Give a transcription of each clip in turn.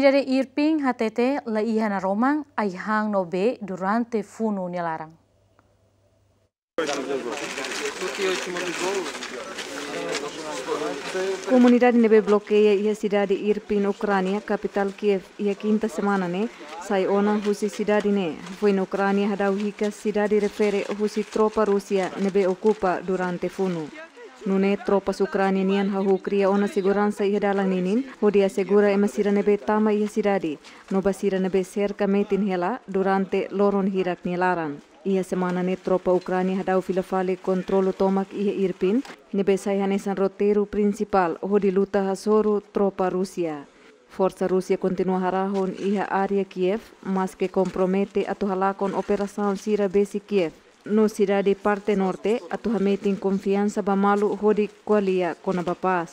dari Irping HTT la ihana romang aihang nobe durante funu nilarang. Comunidade nebe bloqueia ya, e a cidade Irpin, Ucrânia, capital Kiev, e a quinta semana ne sai ona husi cidade ne. Foi na Ucrânia hadau hika cidade refere husi tropa Rusia nebe ocupa durante funu. Nune tropa sukrani nian hahu kriya ona segurança ia dalang ninin, hodia segura ema siranebe tama ia sidadi, no basiranebe cerca metin hela durante loron hirak nilaran. Ia semana ne tropa Ukraini hadau filafale kontrolu tomak ia irpin, nebe roteru prinsipal principal hodi luta hasoru tropa Rusia. Forza Rusia kontinua harahon iha aria Kiev, maske kompromete atau halakon operasaun Sira Besi Kiev no será parte norte a tu hametin malu bamalu hodi kualia konabapaz.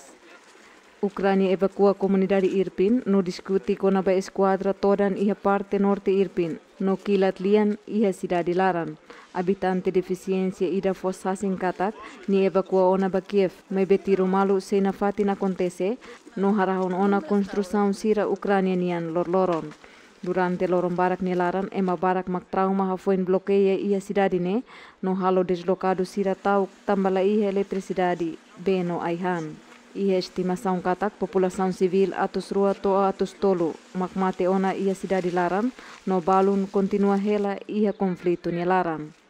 Ucrania evacúa comunidad Irpin, no discute con ba escuadra todan y parte norte Irpin, no kilat lian ciudad de Laran. Habitante deficiencia y ida fuerza sin catat, ni evacúa ona ba Kiev, me betiro malu seina na fatin acontece, no harahon ona construção sira Ucrania nian lorloron. Durante lorong barak nilaran, ema Barak mak trauma hafoin bloqueia ia cidade ne, No halo deslocado sira tau tambala ia eletricidade, beno aihan. Ia estimação katak população sivil atus rua toa atus tolu, mak mate ona ia cidade laran, no balun kontinua hela ia konflitu nilaran.